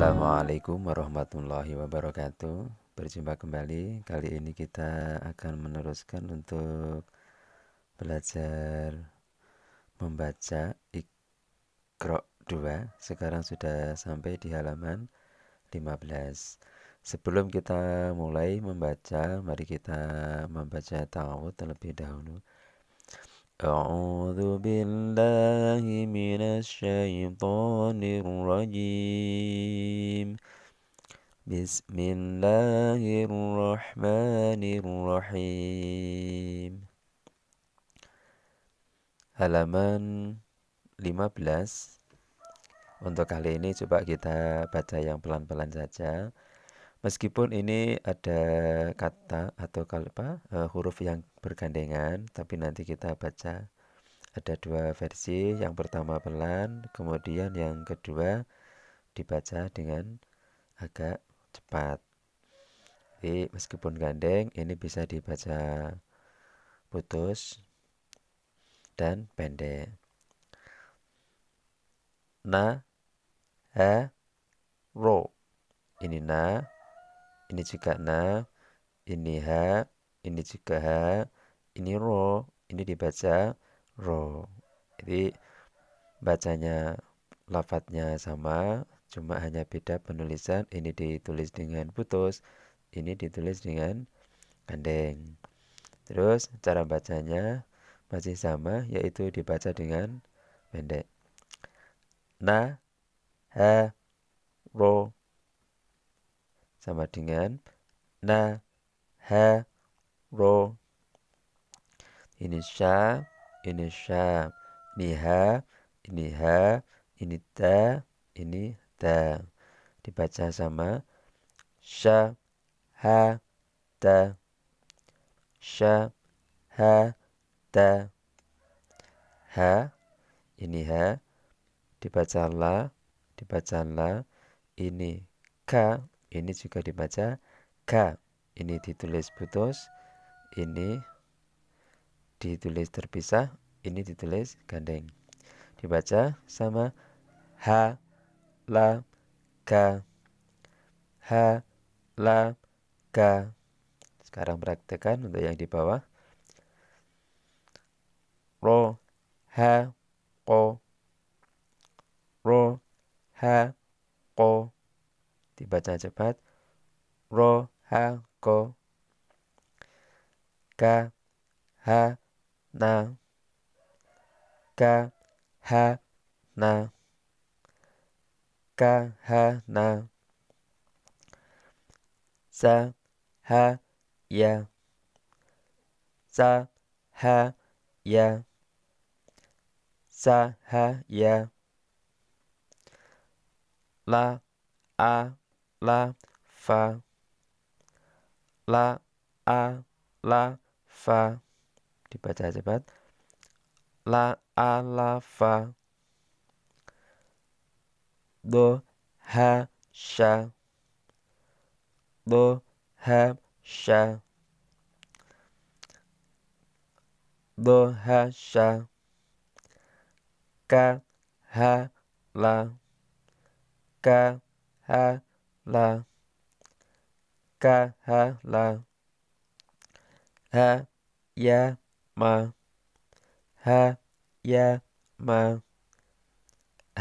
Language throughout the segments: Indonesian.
Assalamualaikum warahmatullahi wabarakatuh. Berjumpa kembali. Kali ini kita akan meneruskan untuk belajar membaca Ikro 2. Sekarang sudah sampai di halaman 15. Sebelum kita mulai membaca, mari kita membaca Tawud terlebih dahulu. أعوذ بالله من الشيطان الرجيم بسم الله الرحمن الرحيم Halaman 15 Untuk kali ini coba kita baca yang pelan-pelan saja Meskipun ini ada kata atau kalpa uh, eh, huruf yang bergandengan, tapi nanti kita baca ada dua versi. Yang pertama pelan, kemudian yang kedua dibaca dengan agak cepat. Jadi meskipun gandeng, ini bisa dibaca putus dan pendek. Na, ha, ro. Ini na, ini juga na, ini ha, ini juga ha, ini ro, ini dibaca ro. Jadi bacanya lafadznya sama, cuma hanya beda penulisan. Ini ditulis dengan putus, ini ditulis dengan gandeng. Terus cara bacanya masih sama, yaitu dibaca dengan pendek. Na, ha, ro, sama dengan na ha ro ini sya ini sya ini ha ini ha ini ta ini ta dibaca sama sya ha ta sya ha ta ha ini ha dibaca la dibaca la ini ka ini juga dibaca ga. Ini ditulis putus, ini ditulis terpisah, ini ditulis gandeng. Dibaca sama ha la ga. Ha la ga. Sekarang praktekan untuk yang di bawah. Ro ha ko ro ha ko dibaca cepat ro ha ko ka ha na ka ha na ka ha na sa ha ya sa ha ya sa ha ya la a la fa la a la fa dibaca cepat la a la fa do ha sha do ha sha do ha sha ka ha la ka ha la ka ha la ha ya ma ha ya ma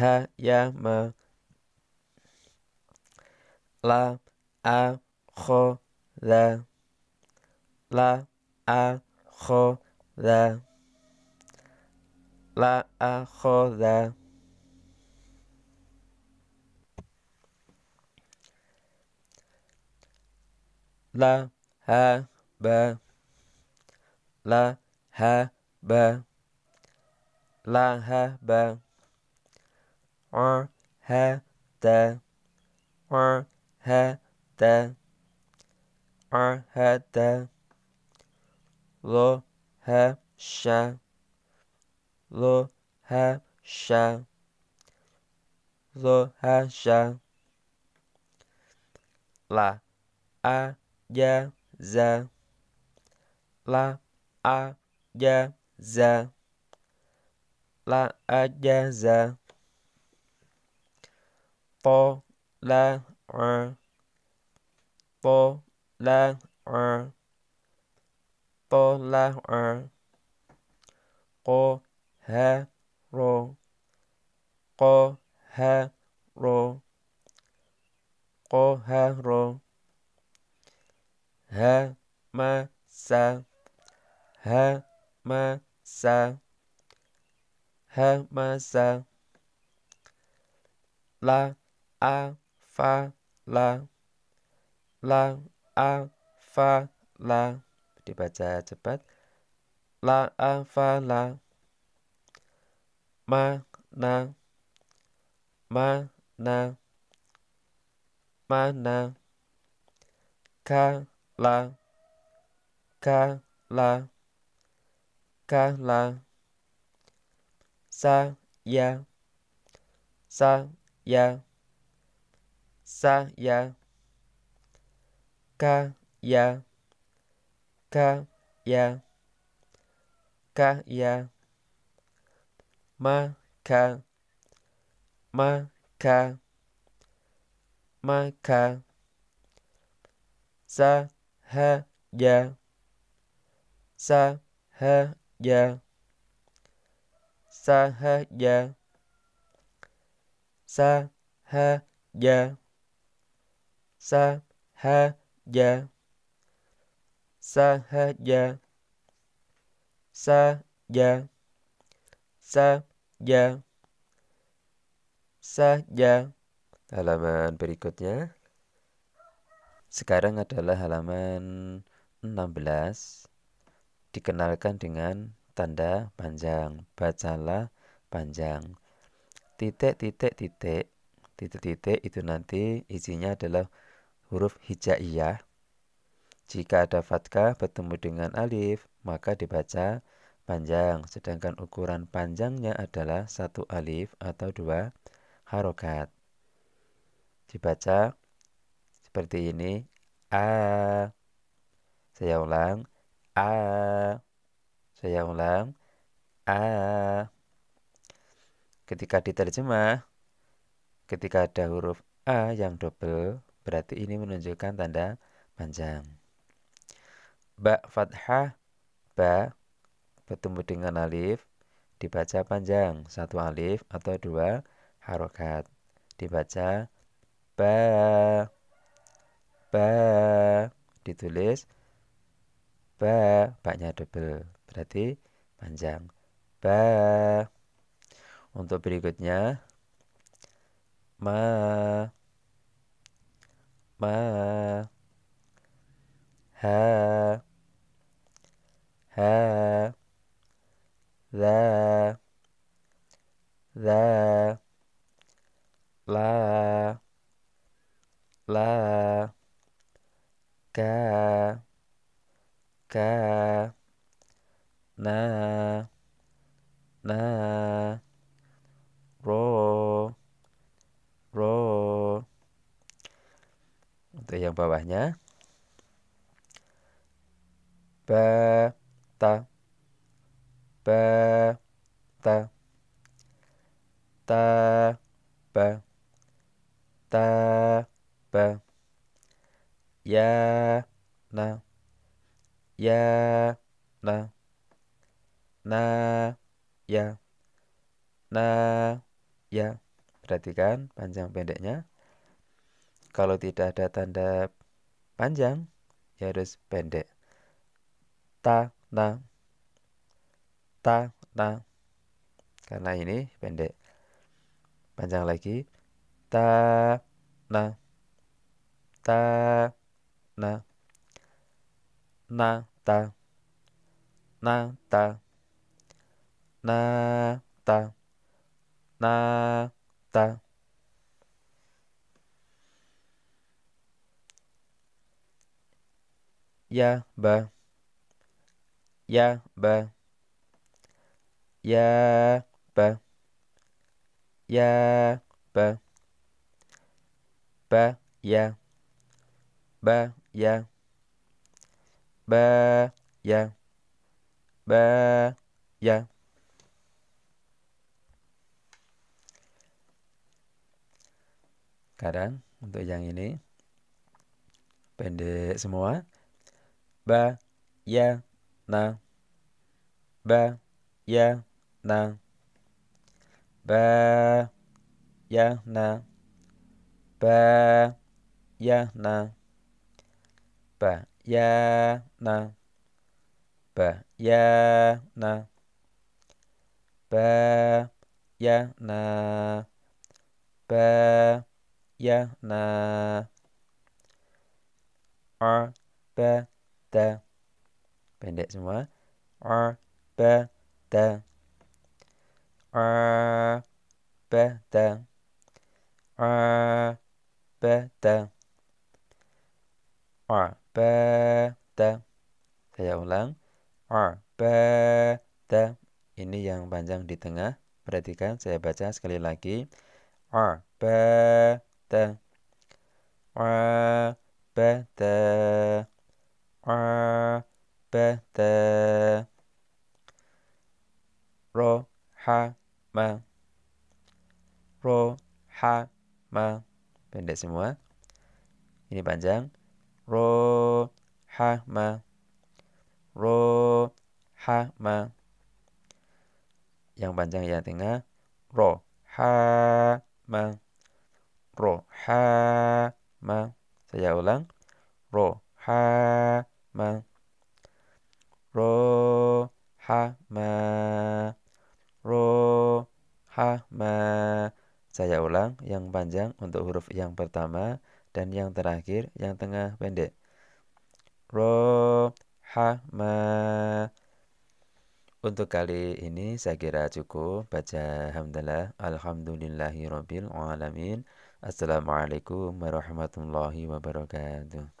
ha ya ma la a kho la la a kho la la a kho la la ha ba la ha ba la ha ba r ha da r ha da r ha da lo ha sha lo ha sha lo ha sha la a ya za la a ya za la a ya za to la r to la r to la r ko ha ro ko ha ro ko ha ro ha ma sa la a fa la la a fa la dibaca cepat la a fa la ma na ma na mana ka la ka la ka la sa ya sa ya sa ya ka ya ka ya ka ya maka maka maka sa Ha ha ha ha ha sa sa sa sa sa ha Sahaja. sa Sahaja. sa ja, sa ja. Halaman berikutnya. Sekarang adalah halaman 16 dikenalkan dengan tanda panjang. Bacalah panjang. Titik titik titik titik titik itu nanti isinya adalah huruf hijaiyah. Jika ada fatkah bertemu dengan alif, maka dibaca panjang. Sedangkan ukuran panjangnya adalah satu alif atau dua harokat. Dibaca seperti ini. A. Saya ulang. A. Saya ulang. A. Ketika diterjemah, ketika ada huruf A yang double, berarti ini menunjukkan tanda panjang. Ba fathah, ba bertemu dengan alif, dibaca panjang, satu alif atau dua harokat. Dibaca ba ba ditulis ba baknya double berarti panjang ba untuk berikutnya ma ma ha ha la la la la ka ka na na ro ro untuk yang bawahnya ba ta ba ta ta ba ta ba ya na ya na na ya na ya perhatikan panjang pendeknya kalau tidak ada tanda panjang ya harus pendek ta na ta na karena ini pendek panjang lagi ta na ta na na ta na ta na ta na ta ya ba ya ba ya ba ya ba ba ya ba ya ba ya ba ya sekarang untuk yang ini pendek semua ba ya na ba ya na ba ya na ba ya na ba ya na ba ya na ba ya na ba ya na ar ba ta pendek semua ar ba ta ar ba ta ar ba ta ar arba'ata. Saya ulang. Arba'ata. Ini yang panjang di tengah. Perhatikan saya baca sekali lagi. ha ma. Ro ha ma. Pendek semua. Ini panjang ro ha ma ro ha ma yang panjang ya tengah ro ha ma ro ha ma saya ulang ro ha ma ro ha ma ro ha ma saya ulang yang panjang untuk huruf yang pertama dan yang terakhir yang tengah pendek. Ro ha ma. Untuk kali ini saya kira cukup baca hamdalah alhamdulillahi alamin. Assalamualaikum warahmatullahi wabarakatuh.